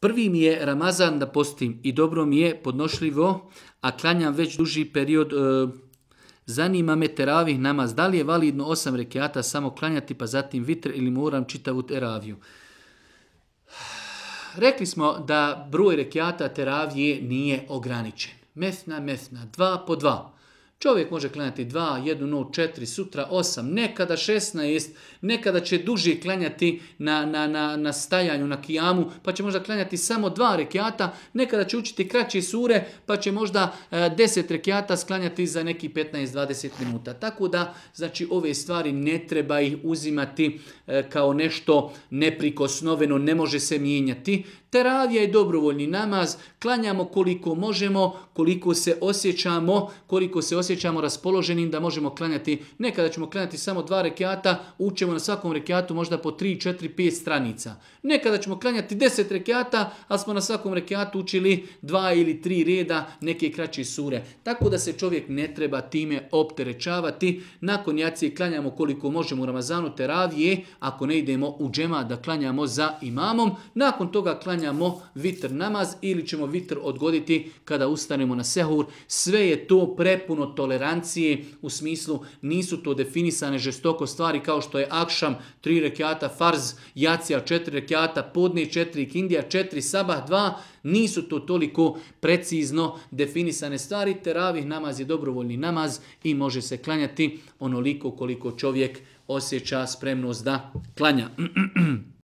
Prvi mi je Ramazan da postim i dobro mi je podnošljivo, a klanjam već duži period. E, zanima me teravih namaz. Da li je validno osam rekiata samo klanjati pa zatim vitre ili moram čitavu teraviju? Rekli smo da broj rekiata teravije nije ograničen. Mesna, mesna, dva po dva. Čovjek može klanjati dva, jednu noć, četiri, sutra, osam, nekada šestnaest, nekada će duže klanjati na, na, na, na stajanju, na kijamu, pa će možda klanjati samo dva rekiata, nekada će učiti kraće sure, pa će možda e, deset rekiata sklanjati za neki 15-20 minuta. Tako da, znači, ove stvari ne treba ih uzimati e, kao nešto neprikosnoveno, ne može se mijenjati, Teravija je dobrovoljni namaz, klanjamo koliko možemo, koliko se osjećamo, koliko se osjećamo raspoloženim da možemo klanjati. Nekada ćemo klanjati samo dva rekiata, učemo na svakom rekiatu možda po 3, 4, 5 stranica. Nekada ćemo klanjati 10 rekiata, ali smo na svakom rekiatu učili dva ili tri reda neke kraće sure. Tako da se čovjek ne treba time opterećavati. Nakon jacije klanjamo koliko možemo u Ramazanu teravije, ako ne idemo u džema da klanjamo za imamom. Nakon toga klanjamo klanjamo vitr namaz ili ćemo vitr odgoditi kada ustanemo na sehur. Sve je to prepuno tolerancije u smislu nisu to definisane žestoko stvari kao što je akšam, tri rekiata, farz, jacija, četiri rekiata, podne, četiri kindija, četiri sabah, dva. Nisu to toliko precizno definisane stvari. Teravih namaz je dobrovoljni namaz i može se klanjati onoliko koliko čovjek osjeća spremnost da klanja.